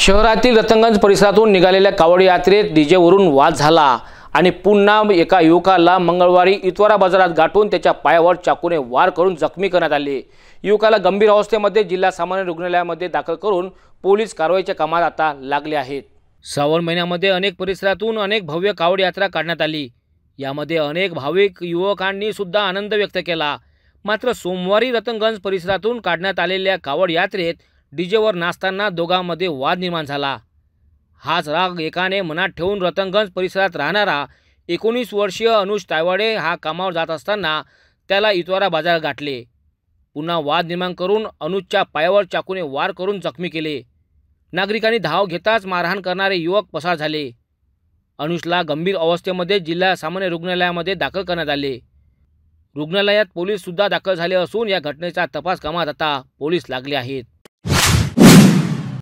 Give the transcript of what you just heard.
शहरातील रतनगंज परिसरातून निघालेल्या कावड यात्रेत डीजेवरून वाद झाला आणि पुन्हा एका युवकाला मंगळवारी इतवारा बाजारात गाठून त्याच्या पायावर चाकूने वार करून जखमी करण्यात आले युवकाला गंभीर अवस्थेमध्ये जिल्हा सामान्य रुग्णालयामध्ये दाखल करून पोलीस कारवाईच्या कामात आता लागले आहेत श्रावण महिन्यामध्ये अनेक परिसरातून अनेक भव्य कावड यात्रा काढण्यात आली यामध्ये अनेक भाविक युवकांनी सुद्धा आनंद व्यक्त केला मात्र सोमवारी रतनगंज परिसरातून काढण्यात आलेल्या कावड यात्रेत डीजेवर नाचताना दोघांमध्ये वाद निर्माण झाला हाच राग एकाने मनात ठेवून रतनगंज परिसरात राहणारा एकोणीस वर्षीय अनुज तायवाडे हा कामावर जात असताना त्याला इतवारा बाजार गाठले पुन्हा वाद निर्माण करून अनुजच्या पायावर चाकूने वार करून जखमी केले नागरिकांनी धाव घेताच मारहाण करणारे युवक पसार झाले अनुजला गंभीर अवस्थेमध्ये जिल्हा सामान्य रुग्णालयामध्ये दाखल करण्यात आले रुग्णालयात पोलीससुद्धा दाखल झाले असून या घटनेचा तपास कामात आता पोलीस लागले आहेत